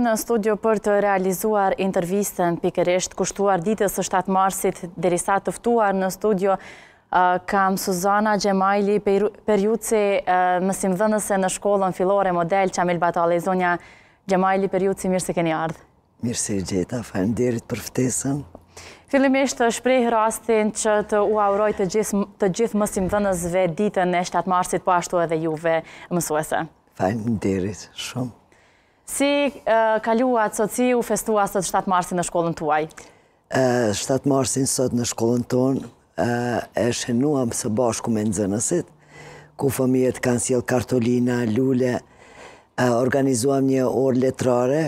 në studio për të realizuar intervjistën pikeresht kushtuar ditës së 7 marsit, derisa tëftuar në studio kam Suzana Gjemajli Periuci, mësim dhënëse në shkollën filore model Qamil Batale. Zonja Gjemajli Periuci, mirë se keni ardhë. Mirë se gjeta, dirit për ftesën. Filimisht të shprejhë rastin që të uauroj të gjithë mësim dhënësve ditën e 7 marsit, po ashtu edhe juve mësuese. Fajnë derit, shumë. Si kalua të sot, si u festua sot 7 marsin në shkollën tuaj? 7 marsin sot në shkollën tonë e shenuam së bashku me nëzënësit, ku fëmijet kanë siel kartolina, lule, organizuam një orë letrare,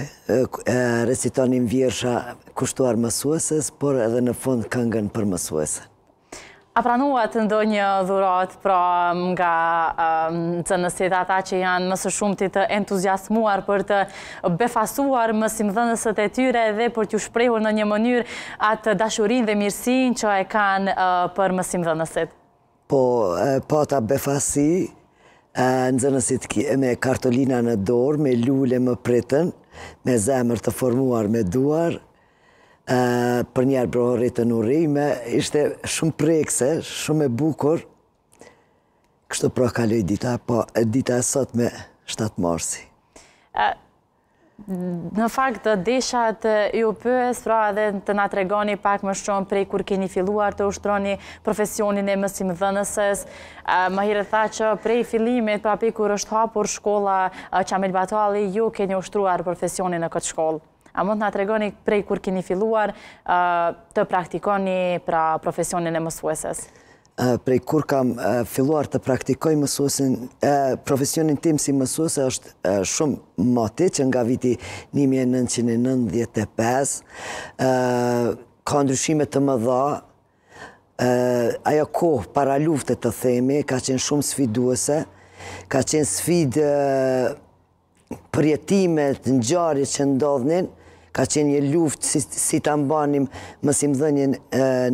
recitonim vjërsha kushtuar mësuesës, por edhe në fund këngën për mësuesën. A pranuat ndo një dhurat pra nga të nësit ata që janë mësë shumë të entuziasmuar për të befasuar mësim dhënësët e tyre dhe për që shprehur në një mënyr atë dashurin dhe mirësin që e kanë për mësim dhënësit? Po, po ta befasi, në zënësit me kartolina në dorë, me lullë më pritën, me zemër të formuar me duar, për njerë brohërit të nërime, ishte shumë prekse, shumë e bukur, kështu pra kaloj dita, po dita e sot me 7 marsi. Në fakt, deshat ju pës, pra edhe të nga të regoni pak më shumë prej kur keni filuar të ushtroni profesionin e mësim dhënësës. Më hirë tha që prej filimit, pra pe kur është hapur shkolla Qamil Batali, ju keni ushtruar profesionin e këtë shkollë. A mund të nga tregoni prej kur kini filluar të praktikoni pra profesionin e mësueses? Prej kur kam filluar të praktikoj mësuesin, profesionin tim si mësuese është shumë mati që nga viti 1995, ka ndryshime të më dha, ajo kohë para luftet të themi, ka qenë shumë sfiduese, ka qenë sfidë përjetimet, në gjarit që ndodhnin, ka qenë një luft si të mbanim më simdhenjen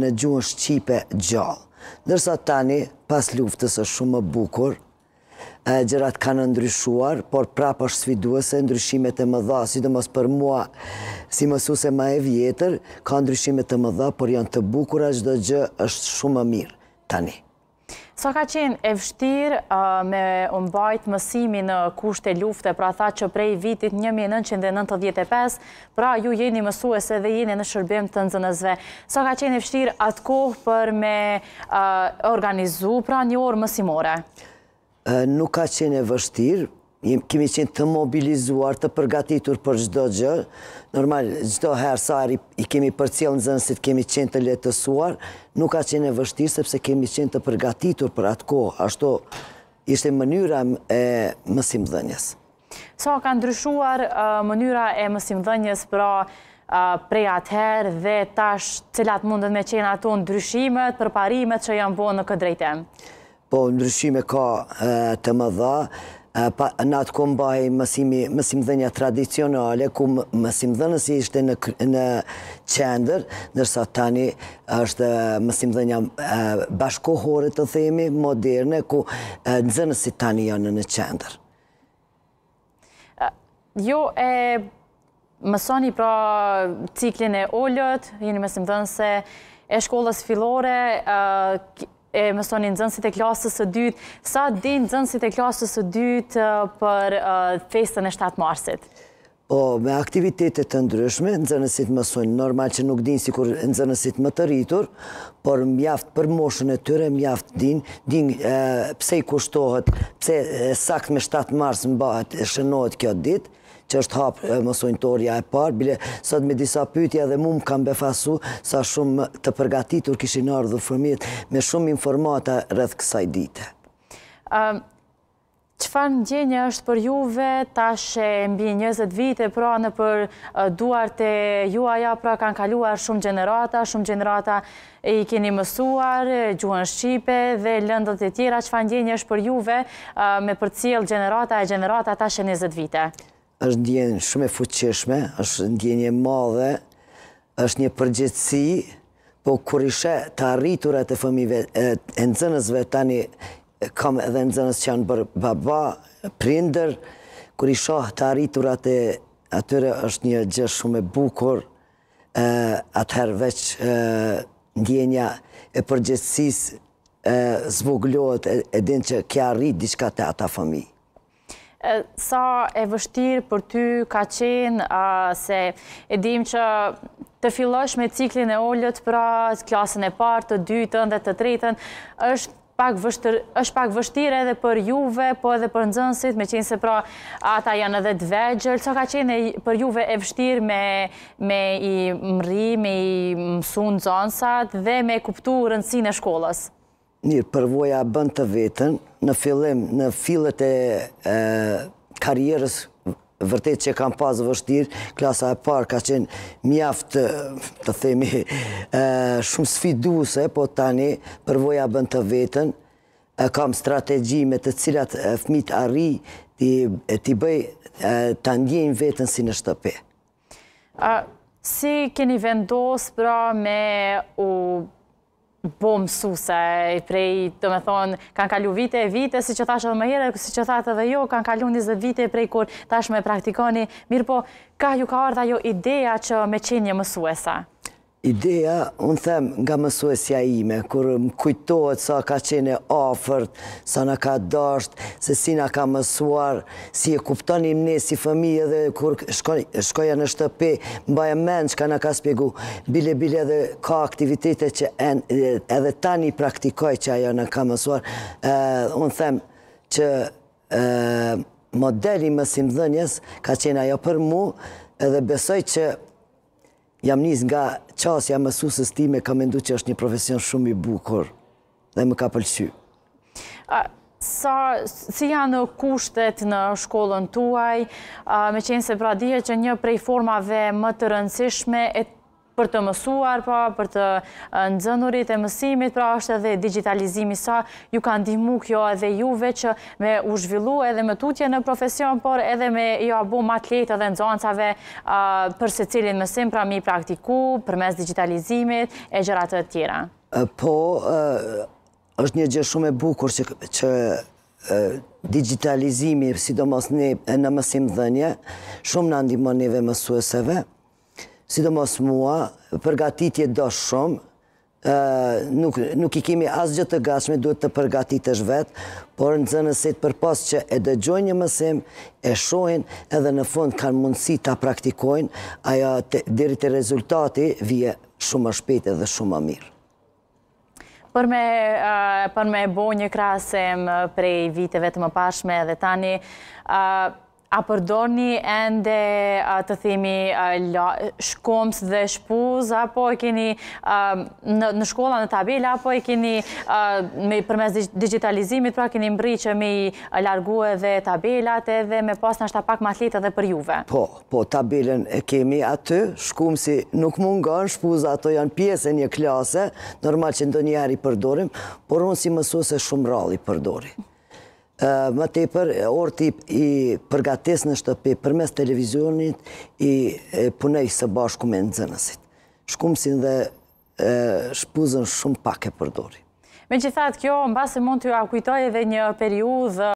në gjuën Shqipe gjallë. Nërsa tani, pas luftës është shumë më bukur, gjërat kanë ndryshuar, por prapë është sviduese, ndryshimet e më dha, si të mos për mua, si më ma e vjetër, ka ndryshimet e më dha, por janë të bukur, a gjithë dhe gjë është shumë më mirë tani. Sa ka qenë e vështirë me mbajtë mësimi në kushte lufte, pra tha që prej vitit 1995, pra ju jeni mësuese dhe jeni në shërbim të nëzënëzve. Sa ka qenë e vështirë atë kohë për me organizu pra një orë mësimore? Nuk ka qenë e vështirë, kemi qenë të mobilizuar, të përgatitur për gjdo gjë, normal, gjdo herë sa i kemi për cilë në zënësit, kemi qenë të letësuar, nuk ka qenë e vështirë, sepse kemi qenë të përgatitur për atë kohë, ashto ishte mënyra e mësim dhenjës. Sa ka ndryshuar mënyra e mësim dhenjës pra prej atëherë dhe tash cilat mundet me qenë ato ndryshimet, përparimet që janë bo në këtë Po, ndryshime ka të më dha, Në atë ku mbaj mësim dhenja tradicionale, ku mësim dhenës ishte në qender, nërsa tani është mësim dhenja bashkohore të themi, moderne, ku nëzënësit tani janë në qender. Jo, e... Mësoni pra ciklin e ollët, jeni mësim dhënëse e shkollës filore, e mësoni nëzënsit e klasës së dytë, sa din nëzënsit e klasës së dytë uh, për uh, festën e 7 marsit? Po, me aktivitetet të ndryshme, nëzënësit mësojnë, normal që nuk din si kur nëzënësit më të rritur, por mjaft për moshën e tyre, mjaft din, din pse i kushtohet, pse sakt me 7 mars më bëhet, shënohet kjo ditë, që është hapë mësojnëtorja e parë, bile sot me disa pytja dhe mu më kam befasu sa shumë të përgatitur kishin ardhë dhe me shumë informata rrëth kësaj dite. Qëfar në gjenja është për juve, ta shë mbi 20 vite, pra në për duart e juaja, pra kanë kaluar shumë generata, shumë generata e i keni mësuar, gjuën Shqipe dhe lëndët e tjera, qëfar në gjenja është për juve me për cilë generata e generata ta shë 20 vite? është ndjenë shumë e fuqishme, është ndjenë e madhe, është një përgjithsi, po kur ishe të arriturat e fëmive, e nëzënësve tani, kam edhe nëzënës që janë bërë baba, prinder, kur isha të arriturat e atyre është një gjë shumë e bukur, atëherë veç ndjenja e përgjithsis zvoglohet e din që kja arrit diçka të ata fëmijë sa e vështirë për ty ka qenë se edhim që të fillosh me ciklin e ollët pra klasën e partë, të dytën dhe të tretën, është është pak vështirë edhe për juve, po edhe për nëzënsit, me qenë se pra ata janë edhe të dvegjër, co ka qenë për juve e vështirë me i mëri, me i mësu nëzënsat dhe me kuptu rëndësin e shkollës? një përvoja bënd të vetën, në fillim, në fillet e karierës vërtet që kam pasë vështirë, klasa e parë ka qenë mjaftë, të themi, shumë sfiduse, po tani përvoja bënd të vetën, kam strategji me të cilat fmit a ri t'i bëj të ndjenjë vetën si në shtëpe. A... Si keni vendosë pra me u bo mësuse, i prej, do me thonë, kanë kalu vite e vite, si që thashe dhe më herë, si që thate dhe jo, kanë kalu 20 vite prej kur tash me praktikoni, mirë po, ka ju ka ardha jo idea që me qenje mësuesa? Ideja, unë them, nga mësuesja ime, kur më kujtohet sa ka qene e ofërt, sa në ka dasht, se si në ka mësuar, si e kuptonim ne si fëmijë dhe kur shkoja në shtëpi, më baje menë që ka në ka spjegu, bile bile dhe ka aktivitete që edhe tani praktikoj që ajo në ka mësuar. Unë them që modeli mësim dhënjes ka qene ajo për mu, edhe besoj që jam njës nga qasja mësusës ti me ka mendu që është një profesion shumë i bukur dhe më ka pëlqy. Sa, si janë kushtet në shkollën tuaj, me qenë se pra dhije që një prej formave më të rëndësishme e për të mësuar, pra, për të nëzënurit e mësimit, pra është edhe digitalizimi sa ju ka ndihmu kjo edhe juve që me u zhvillu edhe me tutje në profesion, por edhe me jo abu mat letë edhe nëzënësave për se cilin mësim, pra mi praktiku, për mes digitalizimit e gjëratë të tjera. Po, është një gjë shumë e bukur që digitalizimi, sidomos në mësim dhenje, shumë në ndimonive mësueseve, sidomos mua, përgatitje do shumë, nuk i kemi asë gjithë të gashme, duhet të përgatit është vetë, por në zënësit për pas që e dëgjojnë një mësim, e shojnë edhe në fund kanë mundësi të praktikojnë, aja diri të rezultati vje shumë më shpete dhe shumë më mirë. Për me bo një krasem prej viteve të më pashme dhe tani, A përdorni ende të themi shkomës dhe shpuz, apo e keni në shkolla në tabela, apo e keni me përmes digitalizimit, pra keni mbri që me i largu e dhe tabelat edhe me pas në ashta pak matlita dhe për juve. Po, po, tabelen e kemi aty, shkomës nuk mund nga në shpuz, ato janë pjesë e një klase, normal që ndonjari përdorim, por unë si mësu se shumë rali përdorim më tepër i orë të i përgatis në shtëpi për mes televizionit i punej së bashku me në zënësit. dhe shpuzën shumë pak e përdori. Me që thatë kjo, në basë mund të ju akujtoj edhe një periudhë